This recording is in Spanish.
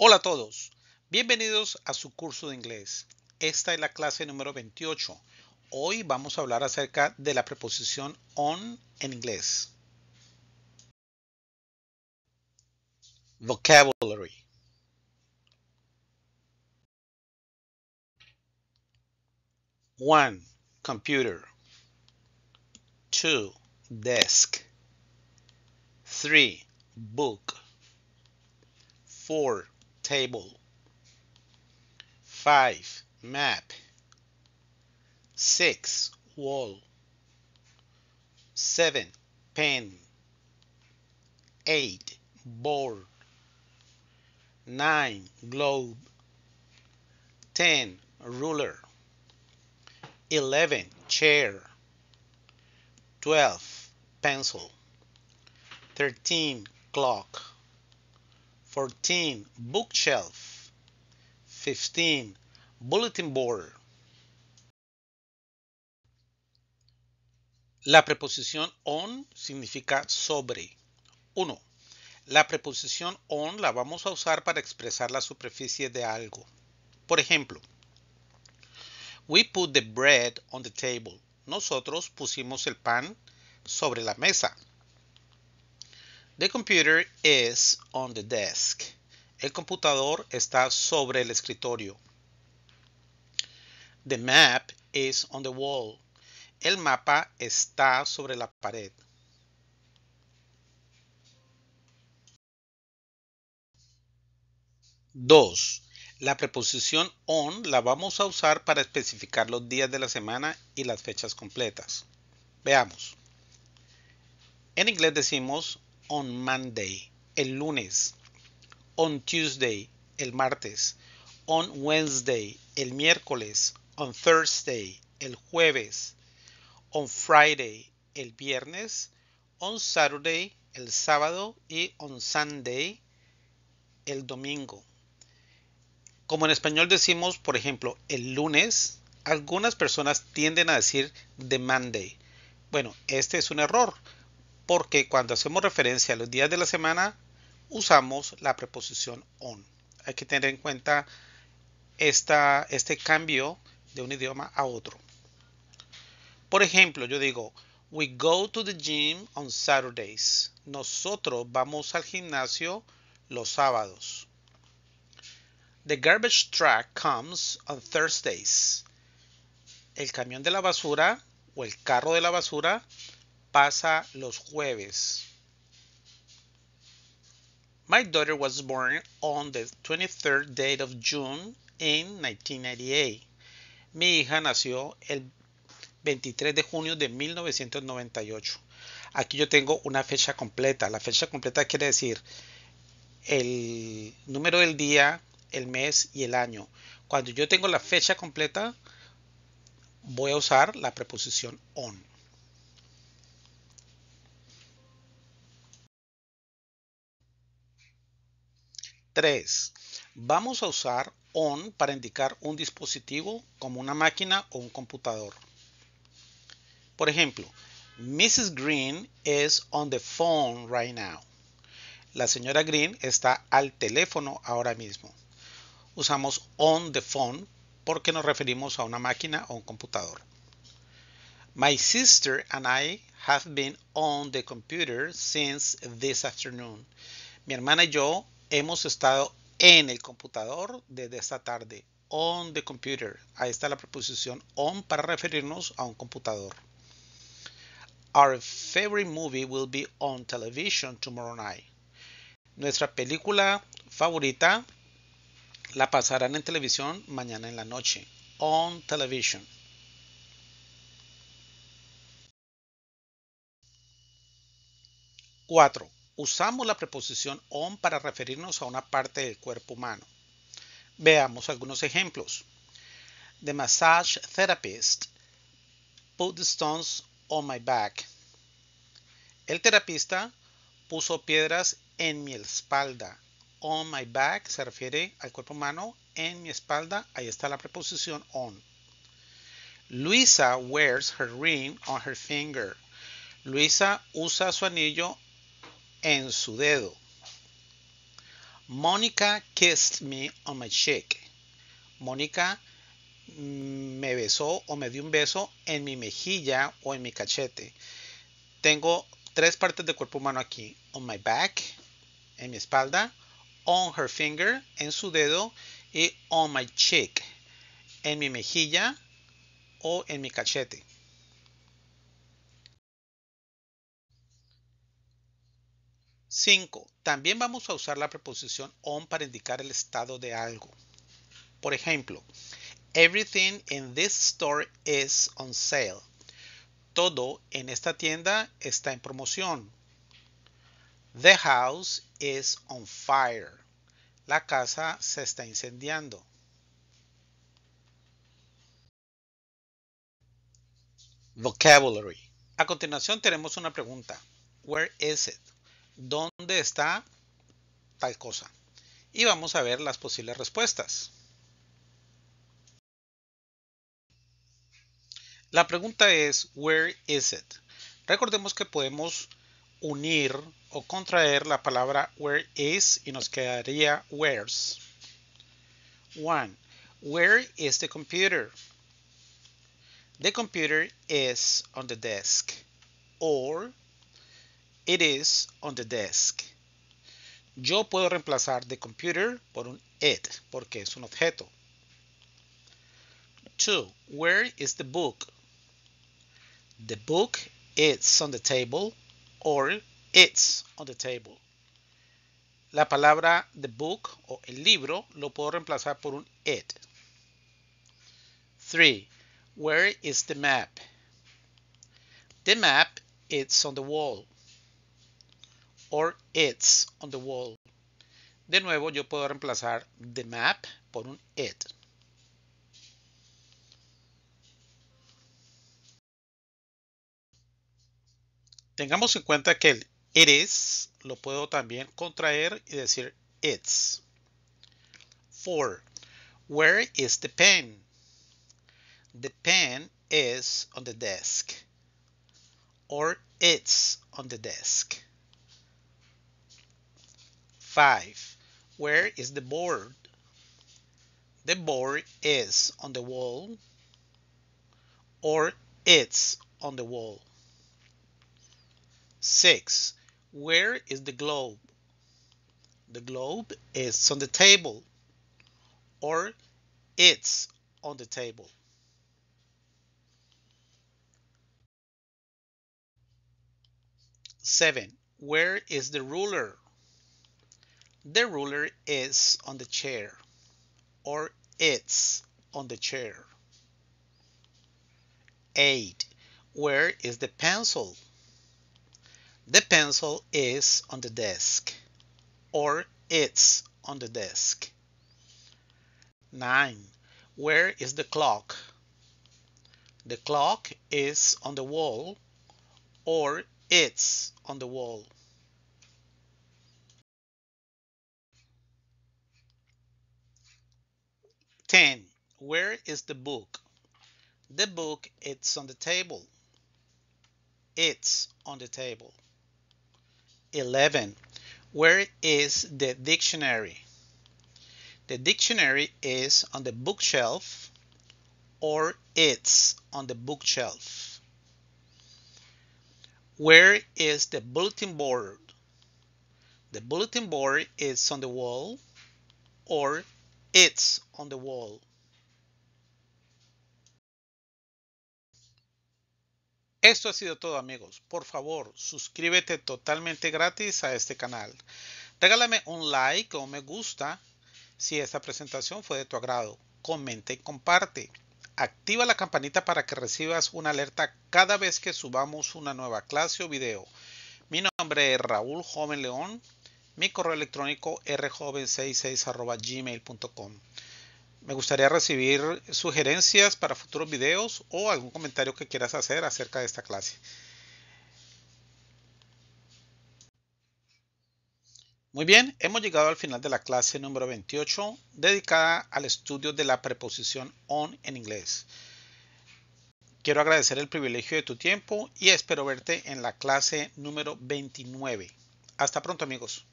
Hola a todos, bienvenidos a su curso de inglés. Esta es la clase número 28. Hoy vamos a hablar acerca de la preposición on en inglés. Vocabulary. One, computer. Two, desk. Three, book. Four, table. 5. Map. 6. Wall. 7. Pen. 8. Board. 9. Globe. 10. Ruler. 11. Chair. 12. Pencil. 13. Clock. 14. Bookshelf. 15. Bulletin board. La preposición on significa sobre. 1. La preposición on la vamos a usar para expresar la superficie de algo. Por ejemplo, we put the bread on the table. Nosotros pusimos el pan sobre la mesa. The computer is on the desk. El computador está sobre el escritorio. The map is on the wall. El mapa está sobre la pared. 2. La preposición on la vamos a usar para especificar los días de la semana y las fechas completas. Veamos. En inglés decimos on Monday, el lunes, on Tuesday, el martes, on Wednesday, el miércoles, on Thursday, el jueves, on Friday, el viernes, on Saturday, el sábado y on Sunday, el domingo. Como en español decimos, por ejemplo, el lunes, algunas personas tienden a decir the Monday. Bueno, este es un error porque cuando hacemos referencia a los días de la semana usamos la preposición on. Hay que tener en cuenta este cambio de un idioma a otro. Por ejemplo, yo digo, we go to the gym on Saturdays. Nosotros vamos al gimnasio los sábados. The garbage truck comes on Thursdays. El camión de la basura o el carro de la basura pasa los jueves. My daughter was born on the 23rd day of June in 1998. Mi hija nació el 23 de junio de 1998. Aquí yo tengo una fecha completa. La fecha completa quiere decir el número del día, el mes y el año. Cuando yo tengo la fecha completa, voy a usar la preposición on. 3. Vamos a usar on para indicar un dispositivo como una máquina o un computador. Por ejemplo, Mrs. Green is on the phone right now. La señora Green está al teléfono ahora mismo. Usamos on the phone porque nos referimos a una máquina o un computador. My sister and I have been on the computer since this afternoon. Mi hermana y yo Hemos estado en el computador desde esta tarde. On the computer. Ahí está la preposición on para referirnos a un computador. Our favorite movie will be on television tomorrow night. Nuestra película favorita la pasarán en televisión mañana en la noche. On television. Cuatro. Usamos la preposición on para referirnos a una parte del cuerpo humano. Veamos algunos ejemplos. The massage therapist put the stones on my back. El terapista puso piedras en mi espalda. On my back se refiere al cuerpo humano. En mi espalda, ahí está la preposición on. Luisa wears her ring on her finger. Luisa usa su anillo en su dedo. Monica kissed me on my cheek. Mónica mm, me besó o me dio un beso en mi mejilla o en mi cachete. Tengo tres partes del cuerpo humano aquí. On my back, en mi espalda. On her finger, en su dedo. Y on my cheek, en mi mejilla o en mi cachete. 5. También vamos a usar la preposición on para indicar el estado de algo. Por ejemplo, everything in this store is on sale. Todo en esta tienda está en promoción. The house is on fire. La casa se está incendiando. Vocabulary. A continuación tenemos una pregunta. Where is it? ¿Dónde está tal cosa. Y vamos a ver las posibles respuestas. La pregunta es, where is it? Recordemos que podemos unir o contraer la palabra where is y nos quedaría where's. One, where is the computer? The computer is on the desk. Or It is on the desk. Yo puedo reemplazar the computer por un it porque es un objeto. 2. Where is the book? The book is on the table or it's on the table. La palabra the book o el libro lo puedo reemplazar por un it. 3. Where is the map? The map is on the wall. or its on the wall. De nuevo, yo puedo reemplazar the map por un it. Tengamos en cuenta que el it is lo puedo también contraer y decir its. For, Where is the pen? The pen is on the desk. Or it's on the desk. 5. Where is the board? The board is on the wall or it's on the wall. 6. Where is the globe? The globe is on the table or it's on the table. Seven, where is the ruler? the ruler is on the chair or it's on the chair. 8. Where is the pencil? The pencil is on the desk or it's on the desk. 9. Where is the clock? The clock is on the wall or it's on the wall. 10. Where is the book? The book it's on the table. It's on the table. 11. Where is the dictionary? The dictionary is on the bookshelf or it's on the bookshelf. Where is the bulletin board? The bulletin board is on the wall or It's on the wall. Esto ha sido todo amigos. Por favor, suscríbete totalmente gratis a este canal. Regálame un like o me gusta si esta presentación fue de tu agrado. Comenta y comparte. Activa la campanita para que recibas una alerta cada vez que subamos una nueva clase o video. Mi nombre es Raúl Joven León mi correo electrónico rjoven66.gmail.com. Me gustaría recibir sugerencias para futuros videos o algún comentario que quieras hacer acerca de esta clase. Muy bien, hemos llegado al final de la clase número 28 dedicada al estudio de la preposición on en inglés. Quiero agradecer el privilegio de tu tiempo y espero verte en la clase número 29. Hasta pronto amigos.